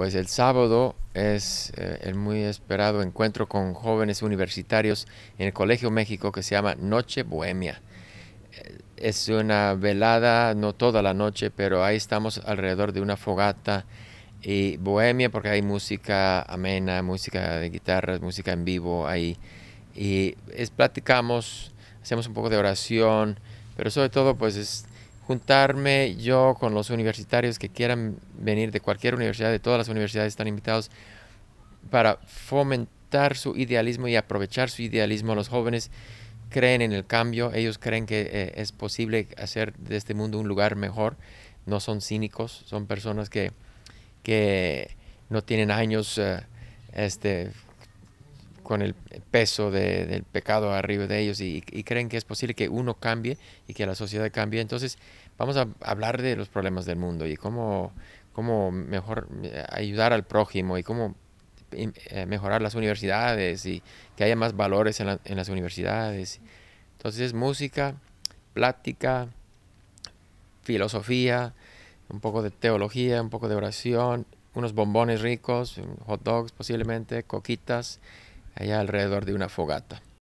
Pues el sábado es eh, el muy esperado encuentro con jóvenes universitarios en el Colegio México que se llama Noche Bohemia. Eh, es una velada, no toda la noche, pero ahí estamos alrededor de una fogata y bohemia porque hay música amena, música de guitarras, música en vivo ahí. Y es, platicamos, hacemos un poco de oración, pero sobre todo pues es juntarme yo con los universitarios que quieran venir de cualquier universidad, de todas las universidades están invitados para fomentar su idealismo y aprovechar su idealismo. Los jóvenes creen en el cambio, ellos creen que eh, es posible hacer de este mundo un lugar mejor, no son cínicos, son personas que, que no tienen años eh, este, con el peso del pecado arriba de ellos y, creen que es posible que uno cambie y que la sociedad cambie. Entonces vamos a hablar de los problemas del mundo y cómo, cómo mejor eh, ayudar al prójimo y cómo eh, mejorar las universidades y que haya más valores en, en las universidades. Entonces música, plática, filosofía, un poco de teología, un poco de oración, unos bombones ricos, hot dogs posiblemente, coquitas allá alrededor de una fogata.